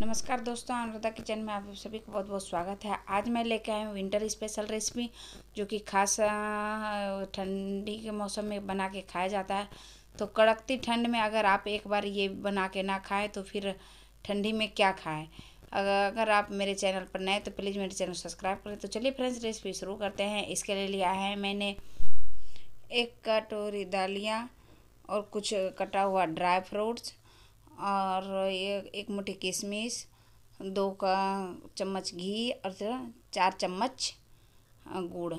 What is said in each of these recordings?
नमस्कार दोस्तों अनुराधा किचन में आप सभी को बहुत बहुत स्वागत है आज मैं लेके आई हूँ विंटर स्पेशल रेसिपी जो कि खास ठंडी के मौसम में बना के खाया जाता है तो कड़कती ठंड में अगर आप एक बार ये बना के ना खाएं तो फिर ठंडी में क्या खाएं अगर आप मेरे चैनल पर नए तो प्लीज़ मेरे चैनल सब्सक्राइब करें तो चलिए फ्रेंड्स रेसिपी शुरू करते हैं इसके लिए लिया है मैंने एक कटोरी दालियाँ और कुछ कटा हुआ ड्राई फ्रूट्स और एक एक मुट्ठी किशमिश दो का चम्मच घी और चार चम्मच गुड़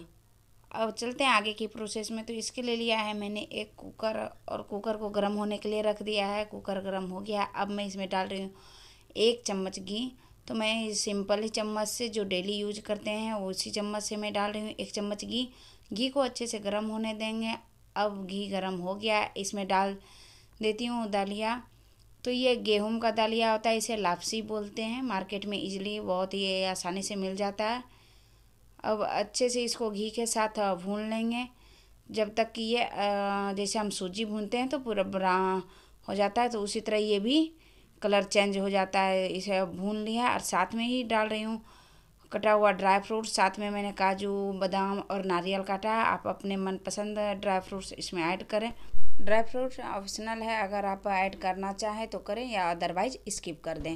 अब चलते हैं आगे की प्रोसेस में तो इसके लिए लिया है मैंने एक कुकर और कुकर को गर्म होने के लिए रख दिया है कुकर गर्म हो गया अब मैं इसमें डाल रही हूँ एक चम्मच घी तो मैं सिंपल ही चम्मच से जो डेली यूज करते हैं उसी चम्मच से मैं डाल रही हूँ एक चम्मच घी घी को अच्छे से गर्म होने देंगे अब घी गर्म हो गया इसमें डाल देती हूँ दालिया तो ये गेहूं का दलिया होता है इसे लापसी बोलते हैं मार्केट में इजली बहुत ही आसानी से मिल जाता है अब अच्छे से इसको घी के साथ भून लेंगे जब तक कि ये जैसे हम सूजी भूनते हैं तो पूरा ब्रा हो जाता है तो उसी तरह ये भी कलर चेंज हो जाता है इसे भून लिया और साथ में ही डाल रही हूँ कटा हुआ ड्राई फ्रूट साथ में मैंने काजू बादाम और नारियल काटा आप अपने मनपसंद ड्राई फ्रूट्स इसमें ऐड करें ड्राई फ्रूट ऑप्शनल है अगर आप ऐड करना चाहें तो करें या अदरवाइज स्किप कर दें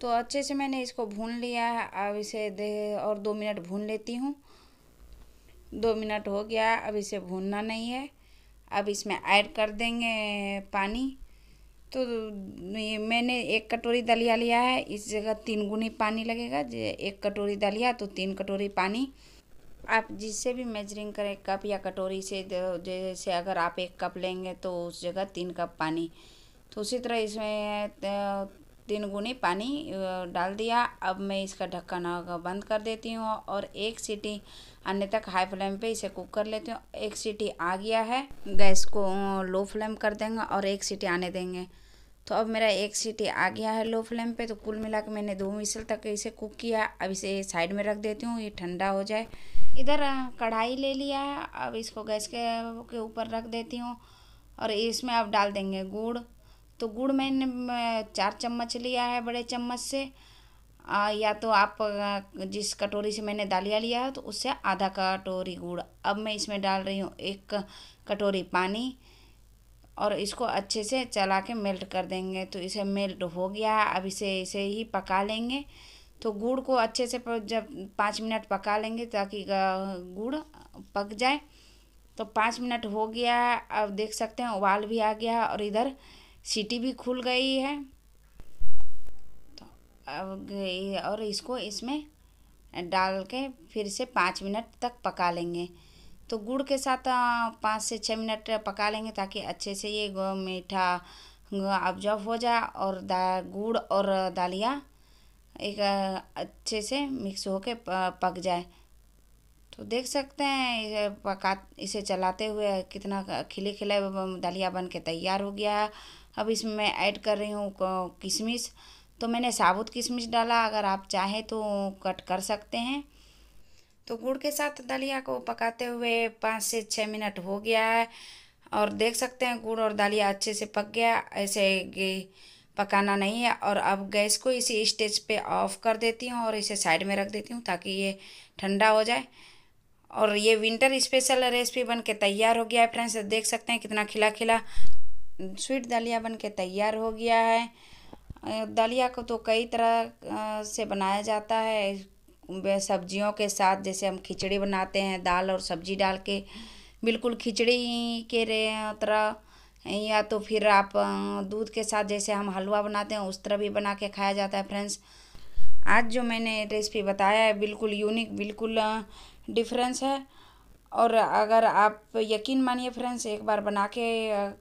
तो अच्छे से मैंने इसको भून लिया है अब इसे दे और दो मिनट भून लेती हूँ दो मिनट हो गया अब इसे भूनना नहीं है अब इसमें ऐड कर देंगे पानी तो मैंने एक कटोरी दलिया लिया है इस जगह तीन गुनी पानी लगेगा एक कटोरी दलिया तो तीन कटोरी पानी आप जिससे भी मेजरिंग करें कप या कटोरी से जैसे अगर आप एक कप लेंगे तो उस जगह तीन कप पानी तो उसी तरह इसमें तीन गुनी पानी डाल दिया अब मैं इसका ढक्कन बंद कर देती हूँ और एक सीटी आने तक हाई फ्लेम पे इसे कुक कर लेती हूँ एक सीटी आ गया है गैस को लो फ्लेम कर देंगे और एक सीटी आने देंगे तो अब मेरा एक सीटी आ गया है लो फ्लेम पे तो कुल मिला के मैंने दो मिसल तक इसे कुक किया अब इसे साइड में रख देती हूँ ये ठंडा हो जाए इधर कढ़ाई ले लिया है अब इसको गैस के के ऊपर रख देती हूँ और इसमें अब डाल देंगे गुड़ तो गुड़ मैंने चार चम्मच लिया है बड़े चम्मच से आ, या तो आप जिस कटोरी से मैंने दालिया लिया है तो उससे आधा कटोरी गुड़ अब मैं इसमें डाल रही हूँ एक कटोरी पानी और इसको अच्छे से चला के मेल्ट कर देंगे तो इसे मेल्ट हो गया है अब इसे इसे ही पका लेंगे तो गुड़ को अच्छे से जब पाँच मिनट पका लेंगे ताकि गुड़ पक जाए तो पाँच मिनट हो गया है अब देख सकते हैं उबाल भी आ गया और इधर सीटी भी खुल गई है तो अब और इसको इसमें डाल के फिर से पाँच मिनट तक पका लेंगे तो गुड़ के साथ पाँच से छः मिनट पका लेंगे ताकि अच्छे से ये मीठा ऑब्जर्व हो जाए और दा गुड़ और दालिया एक अच्छे से मिक्स के पक जाए तो देख सकते हैं पका इसे चलाते हुए कितना खिले खिले दलिया बन के तैयार हो गया है अब इसमें मैं ऐड कर रही हूँ किशमिश तो मैंने साबुत किशमिश डाला अगर आप चाहें तो कट कर सकते हैं तो गुड़ के साथ दलिया को पकाते हुए पाँच से छः मिनट हो गया है और देख सकते हैं गुड़ और दलिया अच्छे से पक गया ऐसे पकाना नहीं है और अब गैस को इसी स्टेज पे ऑफ कर देती हूँ और इसे साइड में रख देती हूँ ताकि ये ठंडा हो जाए और ये विंटर स्पेशल रेसिपी बन के तैयार हो गया है फ्रेंड्स देख सकते हैं कितना खिला खिला स्वीट दलिया बन के तैयार हो गया है दलिया को तो कई तरह से बनाया जाता है सब्जियों के साथ जैसे हम खिचड़ी बनाते हैं दाल और सब्जी डाल के बिल्कुल खिचड़ी के तरह या तो फिर आप दूध के साथ जैसे हम हलवा बनाते हैं उस तरह भी बना के खाया जाता है फ्रेंड्स आज जो मैंने रेसिपी बताया है बिल्कुल यूनिक बिल्कुल डिफरेंस है और अगर आप यकीन मानिए फ्रेंड्स एक बार बना के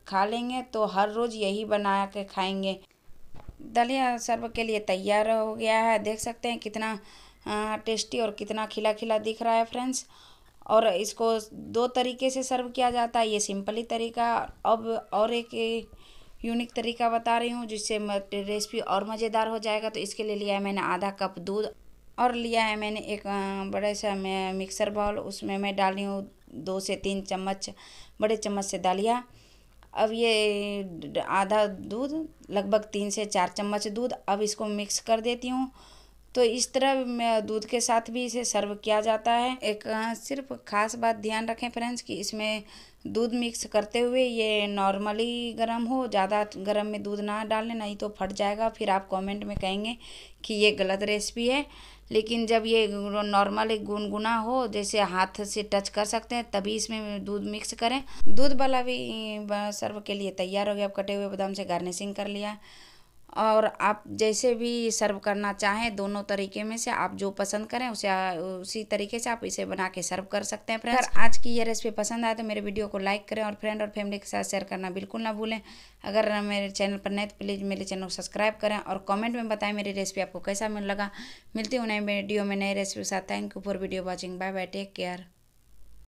खा लेंगे तो हर रोज़ यही बना के खाएंगे दलिया सर्व के लिए तैयार हो गया है देख सकते हैं कितना टेस्टी और कितना खिला खिला दिख रहा है फ्रेंड्स और इसको दो तरीके से सर्व किया जाता है ये सिंपली तरीका अब और एक यूनिक तरीका बता रही हूँ जिससे रेसिपी और मज़ेदार हो जाएगा तो इसके लिए लिया है मैंने आधा कप दूध और लिया है मैंने एक बड़े सा मैं मिक्सर बाउल उसमें मैं डाली हूँ दो से तीन चम्मच बड़े चम्मच से डालिया अब ये आधा दूध लगभग तीन से चार चम्मच दूध अब इसको मिक्स कर देती हूँ तो इस तरह दूध के साथ भी इसे सर्व किया जाता है एक सिर्फ खास बात ध्यान रखें फ्रेंड्स कि इसमें दूध मिक्स करते हुए ये नॉर्मली गर्म हो ज़्यादा गर्म में दूध ना डालें नहीं तो फट जाएगा फिर आप कमेंट में कहेंगे कि ये गलत रेसिपी है लेकिन जब ये नॉर्मल गुनगुना हो जैसे हाथ से टच कर सकते हैं तभी इसमें दूध मिक्स करें दूध वाला भी सर्व के लिए तैयार हो गया अब कटे हुए बादाम से गार्निशिंग कर लिया और आप जैसे भी सर्व करना चाहें दोनों तरीके में से आप जो पसंद करें उसे उसी तरीके से आप इसे बना के सर्व कर सकते हैं फ्रेंड्स आज की ये रेसिपी पसंद आए तो मेरे वीडियो को लाइक करें और फ्रेंड और फैमिली के साथ शेयर करना बिल्कुल ना भूलें अगर मेरे चैनल पर नहीं तो प्लीज़ मेरे चैनल को सब्सक्राइब करें और कॉमेंट में बताएँ मेरी रेसिपी आपको कैसा मिल लगा मिलती हूँ नई वीडियो में नई रेसिपी के साथ thank you for video watching bye bye take care